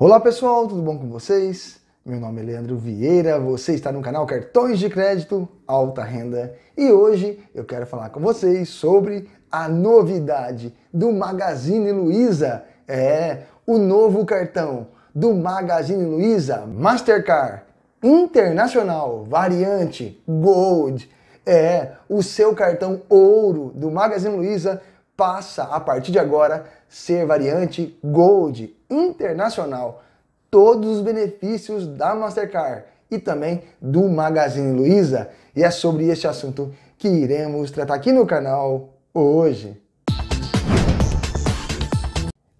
Olá pessoal, tudo bom com vocês? Meu nome é Leandro Vieira, você está no canal Cartões de Crédito Alta Renda e hoje eu quero falar com vocês sobre a novidade do Magazine Luiza. É, o novo cartão do Magazine Luiza Mastercard Internacional Variante Gold. É, o seu cartão ouro do Magazine Luiza passa a partir de agora ser variante Gold internacional todos os benefícios da Mastercard e também do Magazine Luiza. E é sobre este assunto que iremos tratar aqui no canal hoje.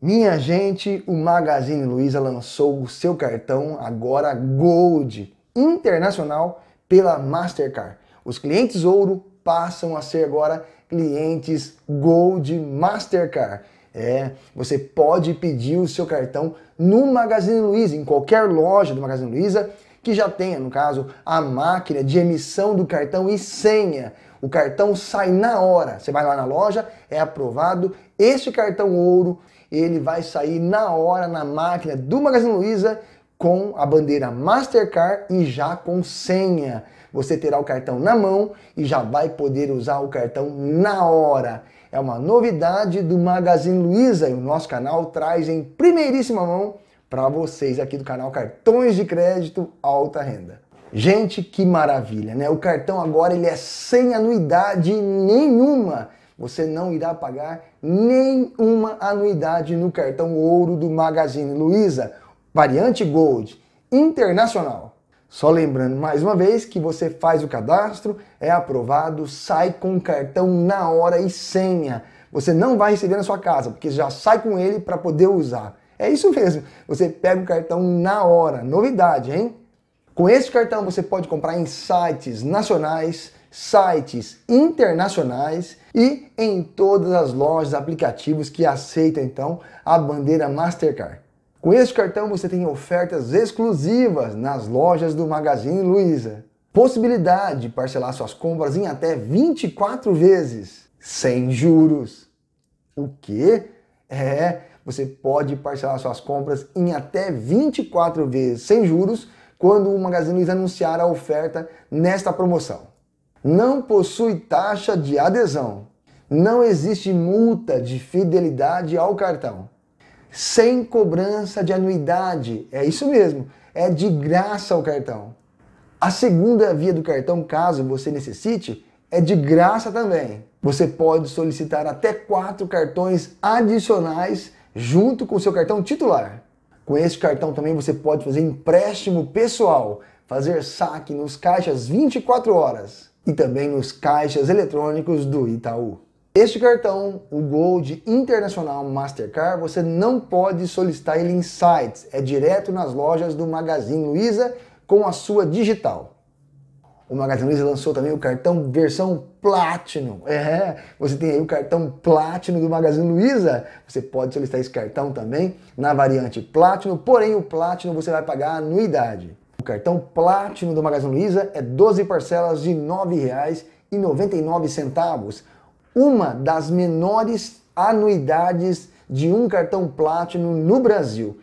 Minha gente, o Magazine Luiza lançou o seu cartão agora Gold internacional pela Mastercard. Os clientes ouro passam a ser agora clientes Gold Mastercard. É, você pode pedir o seu cartão no Magazine Luiza, em qualquer loja do Magazine Luiza que já tenha, no caso, a máquina de emissão do cartão e senha. O cartão sai na hora. Você vai lá na loja, é aprovado. Esse cartão ouro, ele vai sair na hora na máquina do Magazine Luiza com a bandeira Mastercard e já com senha. Você terá o cartão na mão e já vai poder usar o cartão na hora é uma novidade do Magazine Luiza e o nosso canal traz em primeiríssima mão para vocês aqui do canal Cartões de Crédito Alta Renda. Gente, que maravilha, né? O cartão agora ele é sem anuidade nenhuma. Você não irá pagar nenhuma anuidade no cartão ouro do Magazine Luiza, variante Gold, internacional. Só lembrando mais uma vez que você faz o cadastro, é aprovado, sai com o cartão na hora e senha. Você não vai receber na sua casa, porque já sai com ele para poder usar. É isso mesmo, você pega o cartão na hora. Novidade, hein? Com esse cartão você pode comprar em sites nacionais, sites internacionais e em todas as lojas, aplicativos que aceitam então a bandeira Mastercard. Com este cartão você tem ofertas exclusivas nas lojas do Magazine Luiza. Possibilidade de parcelar suas compras em até 24 vezes, sem juros. O que? É, você pode parcelar suas compras em até 24 vezes sem juros quando o Magazine Luiza anunciar a oferta nesta promoção. Não possui taxa de adesão. Não existe multa de fidelidade ao cartão sem cobrança de anuidade. É isso mesmo, é de graça o cartão. A segunda via do cartão, caso você necessite, é de graça também. Você pode solicitar até quatro cartões adicionais junto com o seu cartão titular. Com este cartão também você pode fazer empréstimo pessoal, fazer saque nos caixas 24 horas e também nos caixas eletrônicos do Itaú. Este cartão, o Gold Internacional Mastercard, você não pode solicitar ele em sites, é direto nas lojas do Magazine Luiza com a sua digital. O Magazine Luiza lançou também o cartão versão Platinum. É, você tem aí o cartão Platinum do Magazine Luiza. Você pode solicitar esse cartão também na variante Platinum, porém o Platinum você vai pagar anuidade. O cartão Platinum do Magazine Luiza é 12 parcelas de R$ 9,99 uma das menores anuidades de um cartão Platinum no Brasil.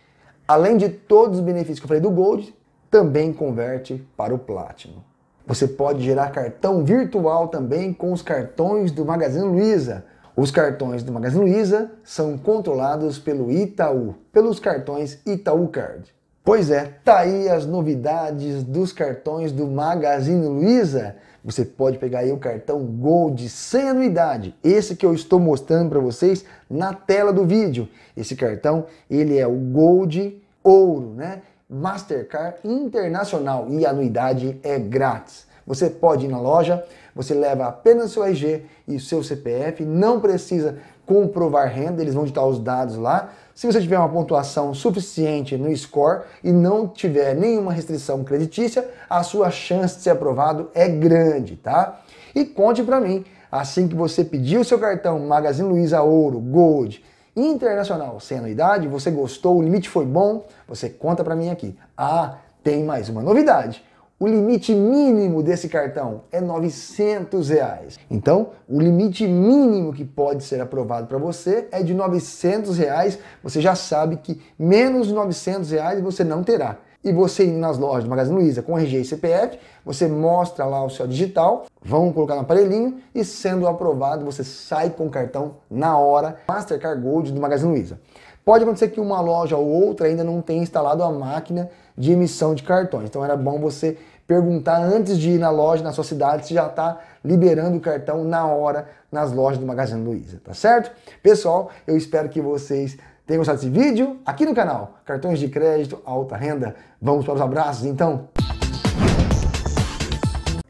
Além de todos os benefícios que eu falei do Gold, também converte para o Platinum. Você pode gerar cartão virtual também com os cartões do Magazine Luiza. Os cartões do Magazine Luiza são controlados pelo Itaú, pelos cartões Itaú Card. Pois é, tá aí as novidades dos cartões do Magazine Luiza. Você pode pegar aí o cartão Gold sem anuidade, esse que eu estou mostrando para vocês na tela do vídeo. Esse cartão, ele é o Gold Ouro, né? Mastercard Internacional e a anuidade é grátis. Você pode ir na loja, você leva apenas seu RG e seu CPF, não precisa comprovar renda, eles vão digitar os dados lá. Se você tiver uma pontuação suficiente no score e não tiver nenhuma restrição creditícia, a sua chance de ser aprovado é grande, tá? E conte para mim, assim que você pedir o seu cartão Magazine Luiza Ouro, Gold, Internacional, sem anuidade, você gostou, o limite foi bom, você conta para mim aqui. Ah, tem mais uma novidade. O limite mínimo desse cartão é 900 reais. Então, o limite mínimo que pode ser aprovado para você é de 900 reais. Você já sabe que menos 900 reais você não terá. E você indo nas lojas do Magazine Luiza com RG e CPF, você mostra lá o seu digital, vão colocar no aparelhinho e sendo aprovado, você sai com o cartão na hora Mastercard Gold do Magazine Luiza. Pode acontecer que uma loja ou outra ainda não tenha instalado a máquina de emissão de cartões. Então era bom você perguntar antes de ir na loja na sua cidade se já está liberando o cartão na hora nas lojas do Magazine Luiza, tá certo? Pessoal, eu espero que vocês tenham gostado desse vídeo aqui no canal. Cartões de crédito, alta renda. Vamos para os abraços então.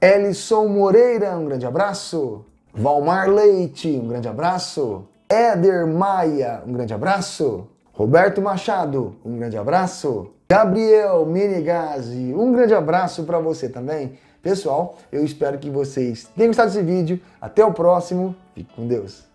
Elison Moreira, um grande abraço. Valmar Leite, um grande abraço. Éder Maia, um grande abraço. Roberto Machado, um grande abraço. Gabriel Menegazzi, um grande abraço para você também. Pessoal, eu espero que vocês tenham gostado desse vídeo. Até o próximo. Fique com Deus.